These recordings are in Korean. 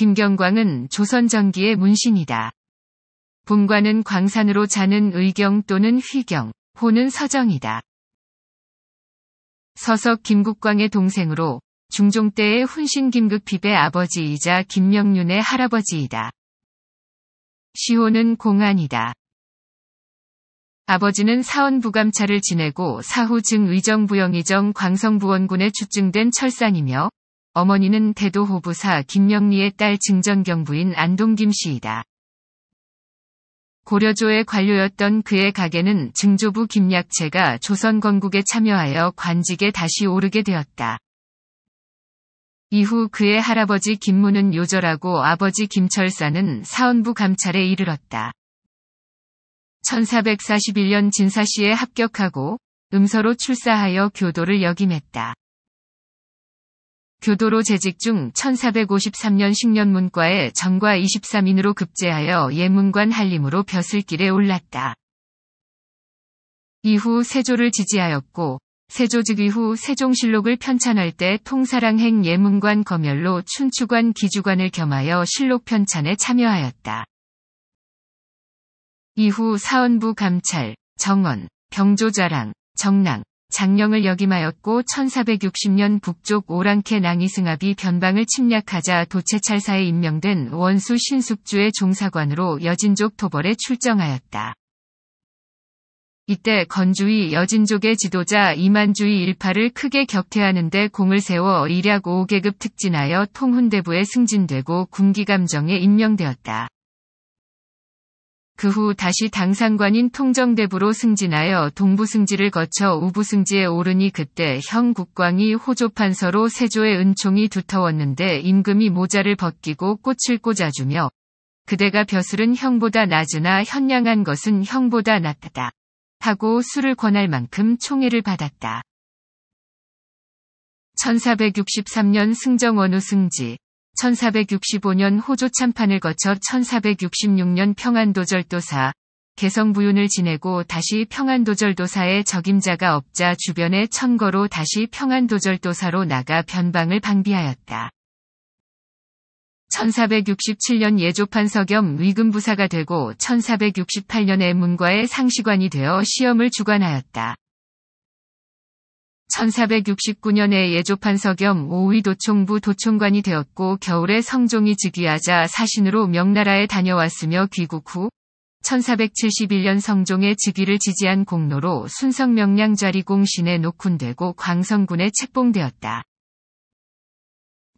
김경광은 조선 전기의 문신이다. 분관은 광산으로 자는 의경 또는 휘경, 호는 서정이다. 서석 김국광의 동생으로 중종 때의 훈신 김극핍의 아버지이자 김명륜의 할아버지이다. 시호는 공안이다. 아버지는 사원부감찰을 지내고 사후 증의정부영의정 광성부원군에 추증된 철산이며 어머니는 대도호부사 김명리의 딸증전경부인 안동김 씨이다. 고려조의 관료였던 그의 가게는 증조부 김약체가 조선건국에 참여하여 관직에 다시 오르게 되었다. 이후 그의 할아버지 김문은 요절하고 아버지 김철사는 사원부 감찰에 이르렀다. 1441년 진사시에 합격하고 음서로 출사하여 교도를 역임했다. 교도로 재직 중 1453년 식년문과에 전과 23인으로 급제하여 예문관 한림으로 벼슬길에 올랐다. 이후 세조를 지지하였고 세조 즉위 후 세종실록을 편찬할 때 통사랑행 예문관 검열로 춘추관 기주관을 겸하여 실록 편찬에 참여하였다. 이후 사원부 감찰, 정원, 병조자랑 정랑, 장령을 역임하였고 1460년 북쪽 오랑캐 낭이승합이 변방을 침략하자 도채찰사에 임명된 원수 신숙주의 종사관으로 여진족 토벌에 출정하였다. 이때 건주의 여진족의 지도자 이만주의 일파를 크게 격퇴하는데 공을 세워 일약 5계급 특진하여 통훈대부에 승진되고 군기감정에 임명되었다. 그후 다시 당상관인 통정대부로 승진하여 동부승지를 거쳐 우부승지에 오르니 그때 형 국광이 호조판서로 세조의 은총이 두터웠는데 임금이 모자를 벗기고 꽃을 꽂아주며 그대가 벼슬은 형보다 낮으나 현량한 것은 형보다 낫다. 하고 술을 권할 만큼 총애를 받았다. 1463년 승정원후 승지 1465년 호조 참판을 거쳐 1466년 평안도절도사, 개성부윤을 지내고 다시 평안도절도사의 적임자가 없자 주변의 천거로 다시 평안도절도사로 나가 변방을 방비하였다. 1467년 예조판서 겸 위금부사가 되고 1468년에 문과의 상시관이 되어 시험을 주관하였다. 1469년에 예조판서 겸 5위 도총부 도총관이 되었고 겨울에 성종이 즉위하자 사신으로 명나라에 다녀왔으며 귀국 후 1471년 성종의 즉위를 지지한 공로로 순성명량 자리공신에 녹훈되고 광성군에 책봉되었다.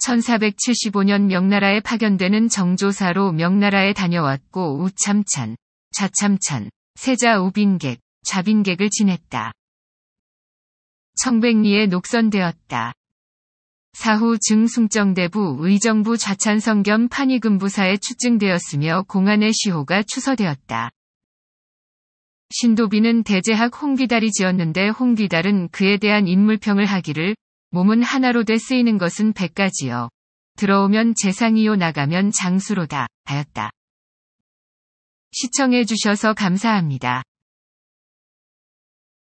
1475년 명나라에 파견되는 정조사로 명나라에 다녀왔고 우참찬, 좌참찬, 세자 우빈객, 좌빈객을 지냈다. 청백리에 녹선되었다. 사후 증숭정대부 의정부 좌찬성 겸판의금부사에 추증되었으며 공안의 시호가 추서되었다. 신도비는 대제학 홍기달이 지었는데 홍기달은 그에 대한 인물평을 하기를 몸은 하나로 돼 쓰이는 것은 백가지요. 들어오면 재상이요 나가면 장수로다 하였다. 시청해 주셔서 감사합니다.